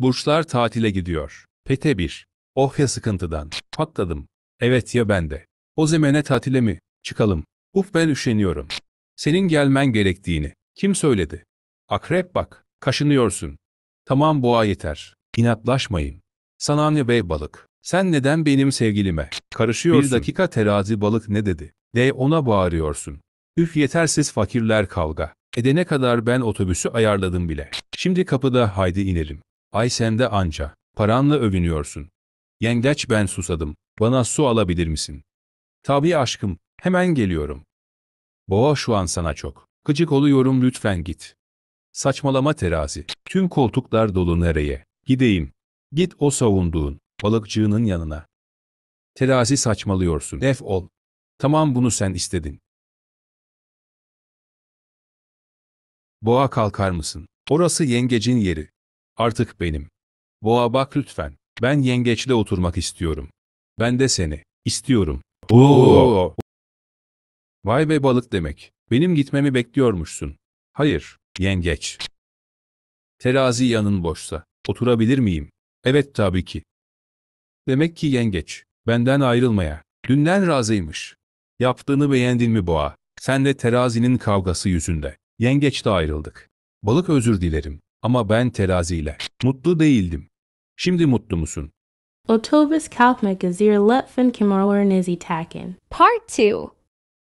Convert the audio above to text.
Burçlar tatile gidiyor. Pete 1. Oh ya sıkıntıdan. Patladım. Evet ya ben de. O zemene tatile mi? Çıkalım. Uf ben üşeniyorum. Senin gelmen gerektiğini. Kim söyledi? Akrep bak. Kaşınıyorsun. Tamam boğa yeter. İnatlaşmayın. Sana bey balık. Sen neden benim sevgilime? Karışıyorsun. Bir dakika terazi balık ne dedi? De ona bağırıyorsun. Üf yetersiz fakirler kavga. Edene kadar ben otobüsü ayarladım bile. Şimdi kapıda haydi inelim. Ay sen de anca. Paranla övünüyorsun. Yengeç ben susadım. Bana su alabilir misin? Tabii aşkım. Hemen geliyorum. Boğa şu an sana çok. Gıcık oluyorum lütfen git. Saçmalama terazi. Tüm koltuklar dolu nereye? Gideyim. Git o savunduğun balıkçığının yanına. Terazi saçmalıyorsun. Def ol. Tamam bunu sen istedin. Boğa kalkar mısın? Orası yengecin yeri. Artık benim. Boğa bak lütfen. Ben yengeçle oturmak istiyorum. Ben de seni. istiyorum. Oo. Vay be balık demek. Benim gitmemi bekliyormuşsun. Hayır, yengeç. Terazi yanın boşsa. Oturabilir miyim? Evet tabii ki. Demek ki yengeç. Benden ayrılmaya. Dünden razıymış. Yaptığını beğendin mi boğa? Sen de terazinin kavgası yüzünde. Yengeçte ayrıldık. Balık özür dilerim. Ama ben teraziyle mutlu değildim. Şimdi mutlu musun? Otobüs kalkmak üzere lütfen kemerlerinizi takın. Part 2